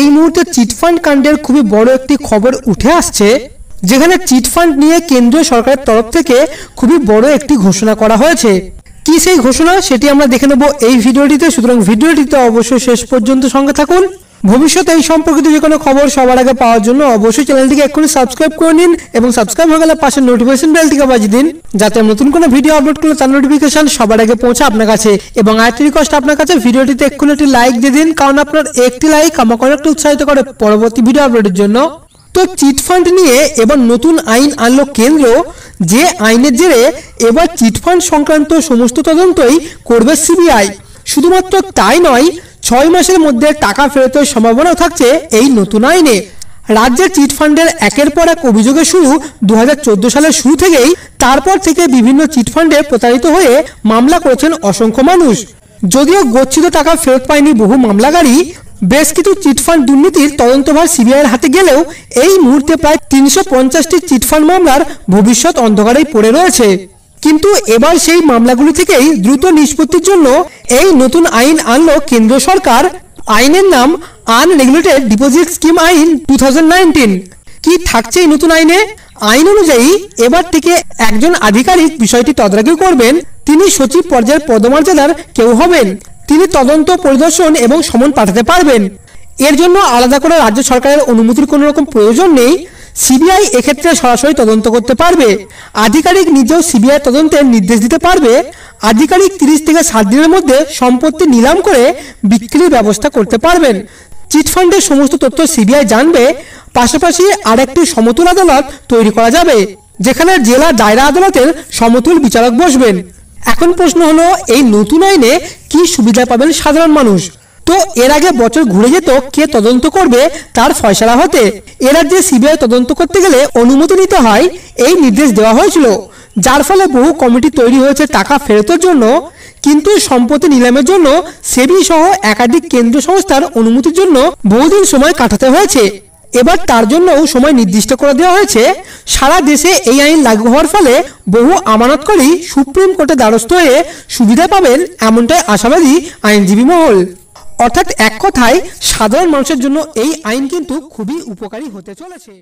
এই মুহূর্তে চিটফান্ড কাণ্ডের খুবই বড় একটি খবর উঠে আসছে যেখানে চিটফান্ড নিয়ে কেন্দ্রীয় সরকারের তরফ থেকে খুবই বড় একটি ঘোষণা করা হয়েছে কি সেই ঘোষণা সেটি আমরা দেখে নেব এই ভিডিওটিতে সুতরাং ভিডিওটিতে অবশ্যই শেষ পর্যন্ত সঙ্গে থাকুন ভবিষ্যতে এই সম্পর্কিত যে কোনো খবর সবার আগে পাওয়ার জন্য অবশ্যই চ্যানেলটিকে এক্ষুনি সাবস্ক্রাইব করে নিন এবং সাবস্ক্রাইব হয়ে গেলে পাশে নোটিফিকেশন বেলটিকে বাজিয়ে দিন যাতে নতুন কোনো ভিডিও আপলোড করলে তার নোটিফিকেশন সবার আগে পৌঁছে আপনার কাছে এবং আরেকটি রিকোয়েস্ট আপনার কাছে ভিডিওটিতে এক্ষুনি একটি লাইক দিয়ে দিন কারণ আপনার একটি লাইক আমাকে অনেকটা উৎসাহিত করে পরবর্তী ভিডিও আপলোডের জন্য তো চিটফান্ড নিয়ে এবার নতুন আইন আনলো কেন্দ্র যে আইনের জেরে এবার চিটফান্ড সংক্রান্ত সমস্ত তদন্তই করবে সিবিআই শুধুমাত্র তাই নয় ছয় মাসের মধ্যে টাকা ফেরতের সম্ভাবনাও থাকছে এই নতুন আইনে রাজ্যের চিটফান্ডের একের পর এক অভিযোগে শুরু দু সালের শুরু থেকেই তারপর থেকে বিভিন্ন চিটফান্ডে প্রতারিত হয়ে মামলা করেছেন অসংখ্য মানুষ যদিও গচ্ছিত টাকা ফেরত পায়নি বহু মামলাকারী বেশ কিছু চিটফান্ড দুর্নীতির তদন্তভার এর হাতে গেলেও এই মুহূর্তে প্রায় তিনশো পঞ্চাশটি চিটফান্ড মামলার ভবিষ্যৎ অন্ধকারেই পড়ে রয়েছে কিন্তু এবার সেই মামলাগুলি থেকেই দ্রুত নিষ্পত্তির জন্য এই নতুন আইন আনলো কেন্দ্র সরকার আইনের নাম আনরেগুলেটেড ডিপোজিট স্কিম আইন টু কি থাকছে এই নতুন আইনে আইন অনুযায়ী এবার থেকে একজন আধিকারিক বিষয়টি তদারকি করবেন তিনি সচিব পর্যায়ের পদমর্যাদার কেউ হবেন তিনি তদন্ত পরিদর্শন এবং সমন পাঠাতে পারবেন এর জন্য আলাদা করে রাজ্য সরকারের অনুমতির কোনো রকম প্রয়োজন নেই সিবিআই এক্ষেত্রে সরাসরি তদন্ত করতে পারবে আধিকারিক নিজেও সিবিআই তদন্তের নির্দেশ দিতে পারবে আধিকারিক তিরিশ থেকে সাত দিনের মধ্যে সম্পত্তি নিলাম করে বিক্রির ব্যবস্থা করতে পারবেন চিটফান্ডের সমস্ত তথ্য সিবিআই জানবে পাশাপাশি আরেকটি সমতুল আদালত তৈরি করা যাবে যেখানে জেলা দায়রা আদালতের সমতুল বিচারক বসবেন এখন প্রশ্ন হলো এই নতুন আইনে কি সুবিধা পাবেন সাধারণ মানুষ তো এর আগে বছর ঘুরে যেত কে তদন্ত করবে তার ফয়সলা হতে এরা যে সিবিআই তদন্ত করতে গেলে অনুমতি নিতে হয় এই নির্দেশ দেওয়া হয়েছিল যার ফলে বহু কমিটি তৈরি হয়েছে টাকা ফেরতের জন্য কিন্তু সম্পত্তি নিলামের জন্য সেবি সহ একাধিক কেন্দ্রীয় সংস্থার অনুমতির জন্য বহুদিন সময় কাটাতে হয়েছে এবার তার জন্যও সময় নির্দিষ্ট করে দেওয়া হয়েছে সারা দেশে এই আইন লাগু হওয়ার ফলে বহু আমানতকারী সুপ্রিম কোর্টে দ্বারস্থ হয়ে সুবিধা পাবেন এমনটাই আশাবাদী আইনজীবী মহল অর্থাৎ এক কথায় সাধারণ মানুষের জন্য এই আইন কিন্তু খুবই উপকারী হতে চলেছে